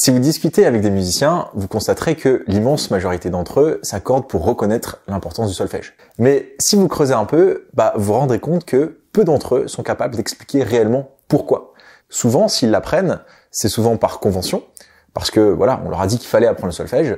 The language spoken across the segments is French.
Si vous discutez avec des musiciens, vous constaterez que l'immense majorité d'entre eux s'accordent pour reconnaître l'importance du solfège. Mais si vous creusez un peu, bah, vous vous rendrez compte que peu d'entre eux sont capables d'expliquer réellement pourquoi. Souvent, s'ils l'apprennent, c'est souvent par convention, parce que voilà, on leur a dit qu'il fallait apprendre le solfège,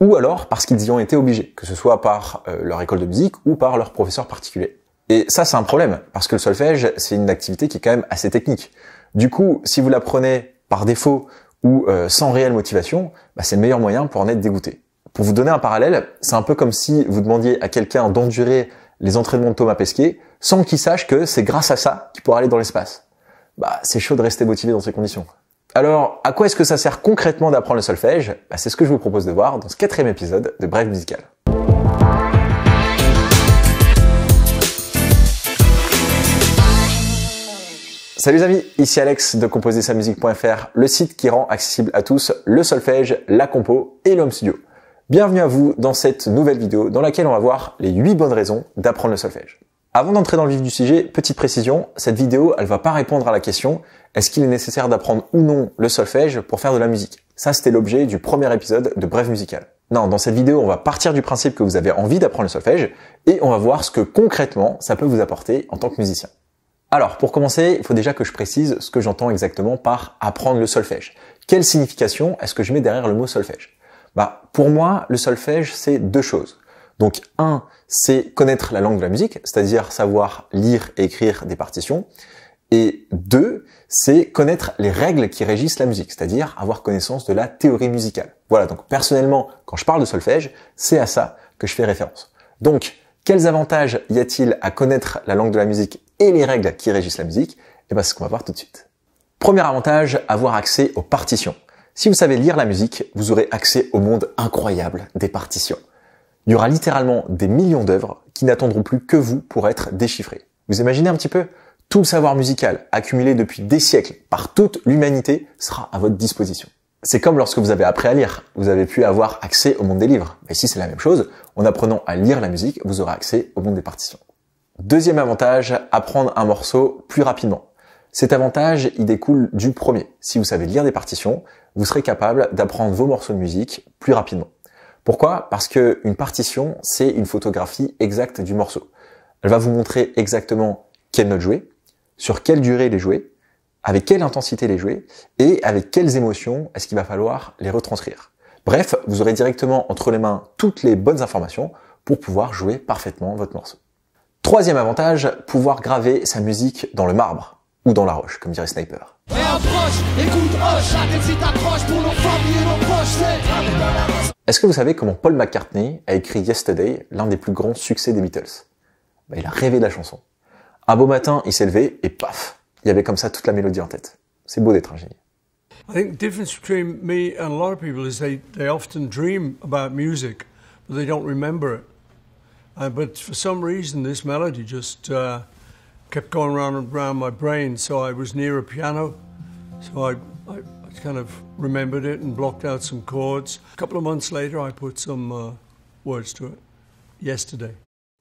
ou alors parce qu'ils y ont été obligés, que ce soit par euh, leur école de musique ou par leur professeur particulier. Et ça, c'est un problème, parce que le solfège, c'est une activité qui est quand même assez technique. Du coup, si vous l'apprenez par défaut, ou euh, sans réelle motivation, bah, c'est le meilleur moyen pour en être dégoûté. Pour vous donner un parallèle, c'est un peu comme si vous demandiez à quelqu'un d'endurer les entraînements de Thomas Pesquet sans qu'il sache que c'est grâce à ça qu'il pourra aller dans l'espace. Bah, c'est chaud de rester motivé dans ces conditions. Alors, à quoi est-ce que ça sert concrètement d'apprendre le solfège bah, C'est ce que je vous propose de voir dans ce quatrième épisode de Bref Musical. Salut les amis, ici Alex de composersamusique.fr, le site qui rend accessible à tous le solfège, la compo et l'home studio. Bienvenue à vous dans cette nouvelle vidéo dans laquelle on va voir les 8 bonnes raisons d'apprendre le solfège. Avant d'entrer dans le vif du sujet, petite précision, cette vidéo, elle va pas répondre à la question est-ce qu'il est nécessaire d'apprendre ou non le solfège pour faire de la musique Ça, c'était l'objet du premier épisode de Brève Musical. Non, dans cette vidéo, on va partir du principe que vous avez envie d'apprendre le solfège et on va voir ce que concrètement ça peut vous apporter en tant que musicien. Alors, pour commencer, il faut déjà que je précise ce que j'entends exactement par apprendre le solfège. Quelle signification est-ce que je mets derrière le mot solfège Bah, pour moi, le solfège, c'est deux choses. Donc, un, c'est connaître la langue de la musique, c'est-à-dire savoir lire et écrire des partitions. Et deux, c'est connaître les règles qui régissent la musique, c'est-à-dire avoir connaissance de la théorie musicale. Voilà, donc personnellement, quand je parle de solfège, c'est à ça que je fais référence. Donc, quels avantages y a-t-il à connaître la langue de la musique et les règles qui régissent la musique, et eh bien c'est ce qu'on va voir tout de suite. Premier avantage, avoir accès aux partitions. Si vous savez lire la musique, vous aurez accès au monde incroyable des partitions. Il y aura littéralement des millions d'œuvres qui n'attendront plus que vous pour être déchiffrées. Vous imaginez un petit peu Tout le savoir musical accumulé depuis des siècles par toute l'humanité sera à votre disposition. C'est comme lorsque vous avez appris à lire, vous avez pu avoir accès au monde des livres. Mais ici, c'est la même chose. En apprenant à lire la musique, vous aurez accès au monde des partitions. Deuxième avantage, apprendre un morceau plus rapidement. Cet avantage, il découle du premier. Si vous savez lire des partitions, vous serez capable d'apprendre vos morceaux de musique plus rapidement. Pourquoi Parce qu'une partition, c'est une photographie exacte du morceau. Elle va vous montrer exactement quelle note jouer, sur quelle durée les jouer, avec quelle intensité les jouer et avec quelles émotions est-ce qu'il va falloir les retranscrire. Bref, vous aurez directement entre les mains toutes les bonnes informations pour pouvoir jouer parfaitement votre morceau. Troisième avantage, pouvoir graver sa musique dans le marbre ou dans la roche, comme dirait Sniper. Est-ce que vous savez comment Paul McCartney a écrit Yesterday, l'un des plus grands succès des Beatles bah, Il a rêvé de la chanson. Un beau matin, il s'est levé et paf, il y avait comme ça toute la mélodie en tête. C'est beau d'être un génie. Mais uh, but for some reason, this melody just uh, kept going round and round my brain. So I was near a piano, so I, I, kind of remembered it and blocked out some chords. A couple of months later, I put some uh, words to it. Yesterday.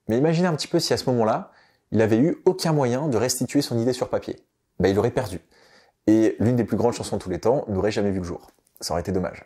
Mais imaginez un petit peu si à ce moment-là, il avait eu aucun moyen de restituer son idée sur papier. Ben, il aurait perdu. Et l'une des plus grandes chansons de tous les temps n'aurait jamais vu le jour. Ça aurait été dommage.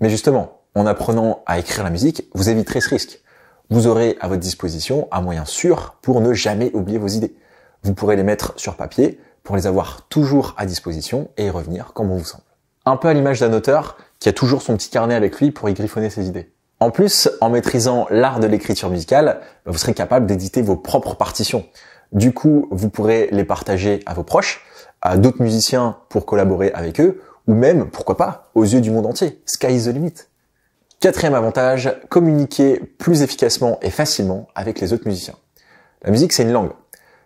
Mais justement, en apprenant à écrire la musique, vous éviterez ce risque vous aurez à votre disposition un moyen sûr pour ne jamais oublier vos idées. Vous pourrez les mettre sur papier pour les avoir toujours à disposition et y revenir comme on vous semble. Un peu à l'image d'un auteur qui a toujours son petit carnet avec lui pour y griffonner ses idées. En plus, en maîtrisant l'art de l'écriture musicale, bah, vous serez capable d'éditer vos propres partitions. Du coup, vous pourrez les partager à vos proches, à d'autres musiciens pour collaborer avec eux, ou même, pourquoi pas, aux yeux du monde entier. Sky is the limit. Quatrième avantage, communiquer plus efficacement et facilement avec les autres musiciens. La musique, c'est une langue.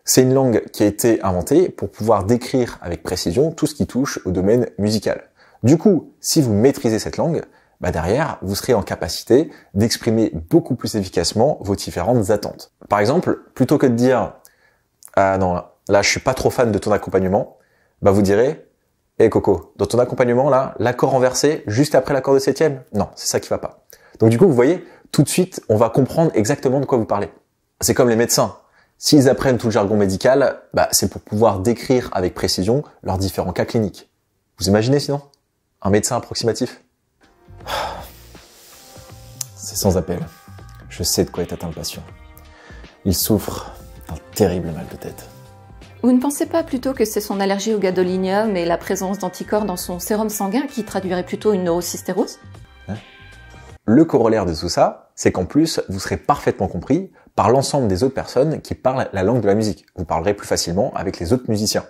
C'est une langue qui a été inventée pour pouvoir décrire avec précision tout ce qui touche au domaine musical. Du coup, si vous maîtrisez cette langue, bah derrière, vous serez en capacité d'exprimer beaucoup plus efficacement vos différentes attentes. Par exemple, plutôt que de dire ah non, là je suis pas trop fan de ton accompagnement, bah vous direz et eh, Coco, dans ton accompagnement là, l'accord renversé juste après l'accord de septième Non, c'est ça qui va pas. Donc du coup, vous voyez, tout de suite, on va comprendre exactement de quoi vous parlez. C'est comme les médecins. S'ils apprennent tout le jargon médical, bah, c'est pour pouvoir décrire avec précision leurs différents cas cliniques. Vous imaginez sinon Un médecin approximatif C'est sans appel. Je sais de quoi est atteint le patient. Il souffre d'un terrible mal de tête. Vous ne pensez pas plutôt que c'est son allergie au gadolinium et la présence d'anticorps dans son sérum sanguin qui traduirait plutôt une neurocystérose hein Le corollaire de tout ça, c'est qu'en plus, vous serez parfaitement compris par l'ensemble des autres personnes qui parlent la langue de la musique. Vous parlerez plus facilement avec les autres musiciens.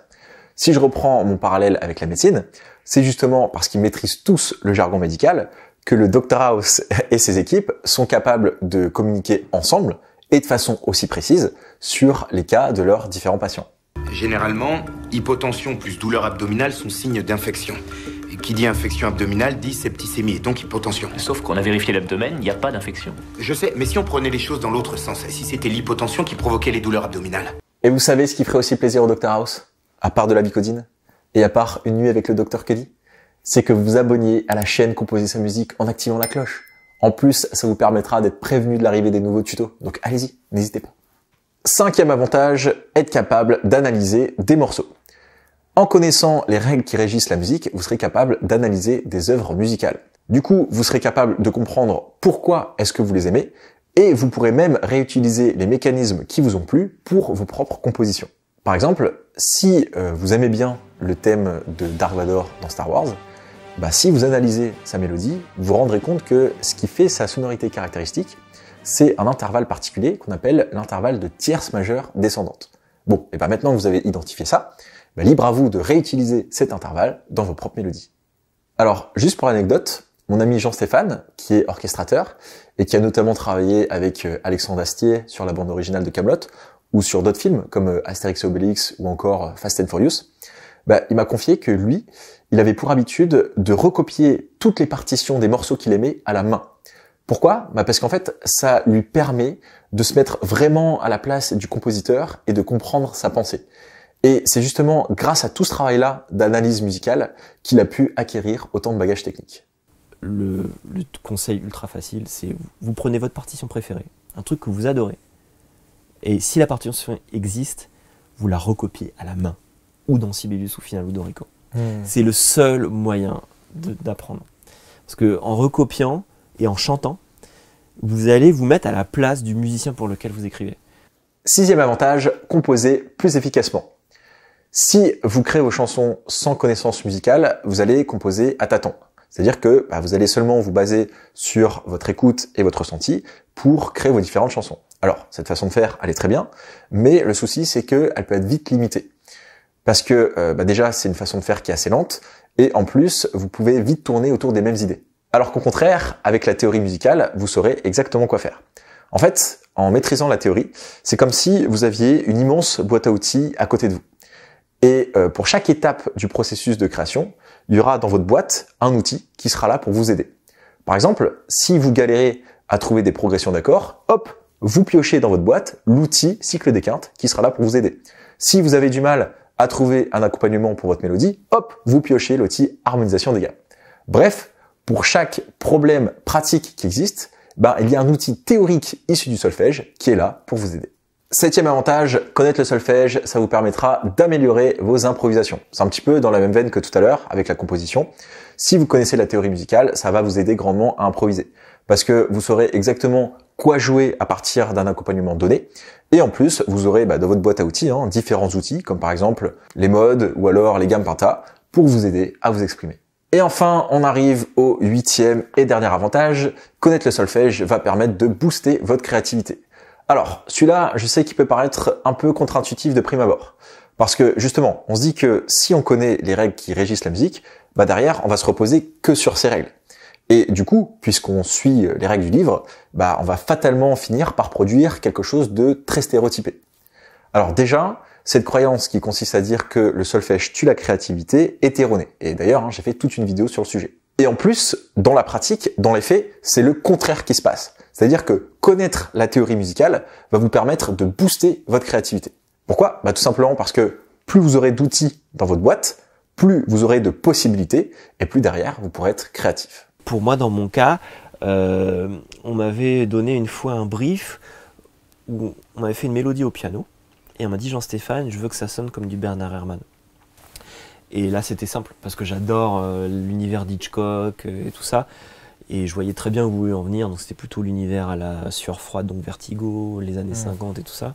Si je reprends mon parallèle avec la médecine, c'est justement parce qu'ils maîtrisent tous le jargon médical que le Dr House et ses équipes sont capables de communiquer ensemble et de façon aussi précise sur les cas de leurs différents patients. Généralement, hypotension plus douleur abdominale sont signes d'infection. qui dit infection abdominale dit septicémie, et donc hypotension. Sauf qu'on a vérifié l'abdomen, il n'y a pas d'infection. Je sais, mais si on prenait les choses dans l'autre sens, si c'était l'hypotension qui provoquait les douleurs abdominales. Et vous savez ce qui ferait aussi plaisir au Dr House À part de la bicodine Et à part une nuit avec le Dr Kelly C'est que vous vous abonniez à la chaîne Composer sa musique en activant la cloche. En plus, ça vous permettra d'être prévenu de l'arrivée des nouveaux tutos. Donc allez-y, n'hésitez pas. Cinquième avantage, être capable d'analyser des morceaux. En connaissant les règles qui régissent la musique, vous serez capable d'analyser des œuvres musicales. Du coup, vous serez capable de comprendre pourquoi est-ce que vous les aimez, et vous pourrez même réutiliser les mécanismes qui vous ont plu pour vos propres compositions. Par exemple, si euh, vous aimez bien le thème de Dark Vador dans Star Wars, bah, si vous analysez sa mélodie, vous vous rendrez compte que ce qui fait sa sonorité caractéristique, c'est un intervalle particulier qu'on appelle l'intervalle de tierce majeure descendante. Bon, et bien maintenant que vous avez identifié ça, ben libre à vous de réutiliser cet intervalle dans vos propres mélodies. Alors, juste pour l'anecdote, mon ami Jean-Stéphane, qui est orchestrateur et qui a notamment travaillé avec euh, Alexandre Astier sur la bande originale de Camelot ou sur d'autres films comme euh, Astérix et Obélix ou encore euh, Fast and Furious, ben il m'a confié que lui, il avait pour habitude de recopier toutes les partitions des morceaux qu'il aimait à la main. Pourquoi bah, Parce qu'en fait, ça lui permet de se mettre vraiment à la place du compositeur et de comprendre sa pensée. Et c'est justement grâce à tout ce travail-là d'analyse musicale qu'il a pu acquérir autant de bagages techniques. Le, conseil ultra facile, c'est vous prenez votre partition préférée, un truc que vous adorez. Et si la partition existe, vous la recopiez à la main, ou dans Sibelius ou Final ou rico hmm. C'est le seul moyen d'apprendre. Parce qu'en recopiant, et en chantant, vous allez vous mettre à la place du musicien pour lequel vous écrivez. Sixième avantage, composer plus efficacement. Si vous créez vos chansons sans connaissance musicale, vous allez composer à tâtons. C'est-à-dire que bah, vous allez seulement vous baser sur votre écoute et votre ressenti pour créer vos différentes chansons. Alors, cette façon de faire, elle est très bien, mais le souci, c'est qu'elle peut être vite limitée. Parce que euh, bah, déjà, c'est une façon de faire qui est assez lente, et en plus, vous pouvez vite tourner autour des mêmes idées alors qu'au contraire, avec la théorie musicale, vous saurez exactement quoi faire. En fait, en maîtrisant la théorie, c'est comme si vous aviez une immense boîte à outils à côté de vous. Et euh, pour chaque étape du processus de création, il y aura dans votre boîte un outil qui sera là pour vous aider. Par exemple, si vous galérez à trouver des progressions d'accords, hop, vous piochez dans votre boîte l'outil cycle des quintes qui sera là pour vous aider. Si vous avez du mal à trouver un accompagnement pour votre mélodie, hop, vous piochez l'outil harmonisation des gammes. Bref, pour chaque problème pratique qui existe, ben, il y a un outil théorique issu du solfège qui est là pour vous aider. Septième avantage, connaître le solfège, ça vous permettra d'améliorer vos improvisations. C'est un petit peu dans la même veine que tout à l'heure avec la composition. Si vous connaissez la théorie musicale, ça va vous aider grandement à improviser. Parce que vous saurez exactement quoi jouer à partir d'un accompagnement donné. Et en plus, vous aurez bah, dans votre boîte à outils hein, différents outils, comme par exemple les modes ou alors les gammes penta, pour vous aider à vous exprimer. Et enfin, on arrive au huitième et dernier avantage. Connaître le solfège va permettre de booster votre créativité. Alors, celui-là, je sais qu'il peut paraître un peu contre-intuitif de prime abord. Parce que justement, on se dit que si on connaît les règles qui régissent la musique, bah derrière, on va se reposer que sur ces règles. Et du coup, puisqu'on suit les règles du livre, bah on va fatalement finir par produire quelque chose de très stéréotypé. Alors déjà, cette croyance qui consiste à dire que le solfège tue la créativité est erronée. Et d'ailleurs, hein, j'ai fait toute une vidéo sur le sujet. Et en plus, dans la pratique, dans les faits, c'est le contraire qui se passe. C'est-à-dire que connaître la théorie musicale va vous permettre de booster votre créativité. Pourquoi bah, Tout simplement parce que plus vous aurez d'outils dans votre boîte, plus vous aurez de possibilités et plus derrière, vous pourrez être créatif. Pour moi, dans mon cas, euh, on m'avait donné une fois un brief où on avait fait une mélodie au piano et on m'a dit Jean-Stéphane, je veux que ça sonne comme du Bernard Herrmann. Et là, c'était simple, parce que j'adore euh, l'univers d'Hitchcock euh, et tout ça. Et je voyais très bien où vous voulez en venir, donc c'était plutôt l'univers à la sueur froide, donc vertigo, les années 50 et tout ça.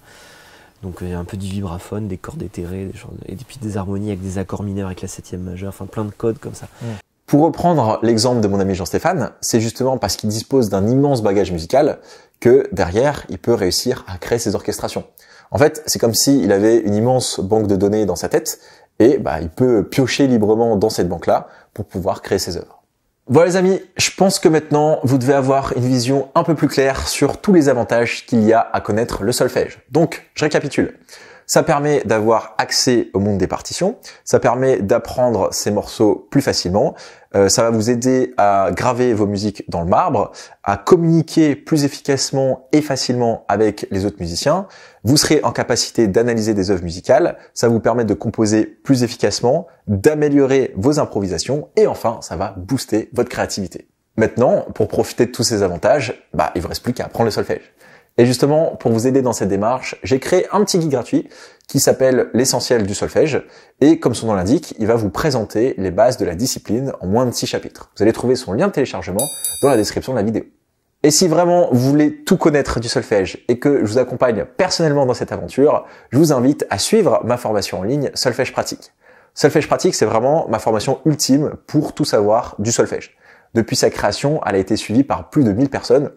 Donc euh, il y a un peu du vibraphone, des cordes éthérées, et puis des harmonies avec des accords mineurs avec la septième majeure, enfin plein de codes comme ça. Pour reprendre l'exemple de mon ami Jean-Stéphane, c'est justement parce qu'il dispose d'un immense bagage musical que derrière, il peut réussir à créer ses orchestrations. En fait, c'est comme s'il avait une immense banque de données dans sa tête et bah, il peut piocher librement dans cette banque-là pour pouvoir créer ses œuvres. Voilà les amis, je pense que maintenant vous devez avoir une vision un peu plus claire sur tous les avantages qu'il y a à connaître le solfège. Donc, je récapitule. Ça permet d'avoir accès au monde des partitions, ça permet d'apprendre ces morceaux plus facilement, euh, ça va vous aider à graver vos musiques dans le marbre, à communiquer plus efficacement et facilement avec les autres musiciens, vous serez en capacité d'analyser des œuvres musicales, ça vous permet de composer plus efficacement, d'améliorer vos improvisations et enfin ça va booster votre créativité. Maintenant, pour profiter de tous ces avantages, bah, il vous reste plus qu'à apprendre le solfège. Et justement, pour vous aider dans cette démarche, j'ai créé un petit guide gratuit qui s'appelle l'essentiel du solfège. Et comme son nom l'indique, il va vous présenter les bases de la discipline en moins de 6 chapitres. Vous allez trouver son lien de téléchargement dans la description de la vidéo. Et si vraiment vous voulez tout connaître du solfège et que je vous accompagne personnellement dans cette aventure, je vous invite à suivre ma formation en ligne Solfège pratique. Solfège pratique, c'est vraiment ma formation ultime pour tout savoir du solfège. Depuis sa création, elle a été suivie par plus de 1000 personnes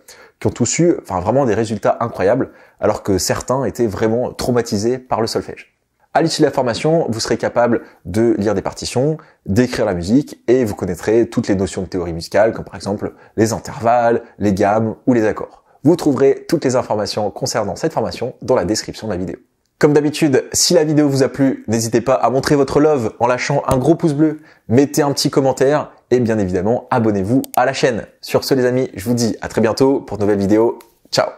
ont tous eu enfin, vraiment des résultats incroyables, alors que certains étaient vraiment traumatisés par le solfège. À l'issue de la formation, vous serez capable de lire des partitions, d'écrire la musique, et vous connaîtrez toutes les notions de théorie musicale, comme par exemple les intervalles, les gammes ou les accords. Vous trouverez toutes les informations concernant cette formation dans la description de la vidéo. Comme d'habitude, si la vidéo vous a plu, n'hésitez pas à montrer votre love en lâchant un gros pouce bleu, mettez un petit commentaire et bien évidemment abonnez-vous à la chaîne. Sur ce les amis, je vous dis à très bientôt pour de nouvelles vidéos. Ciao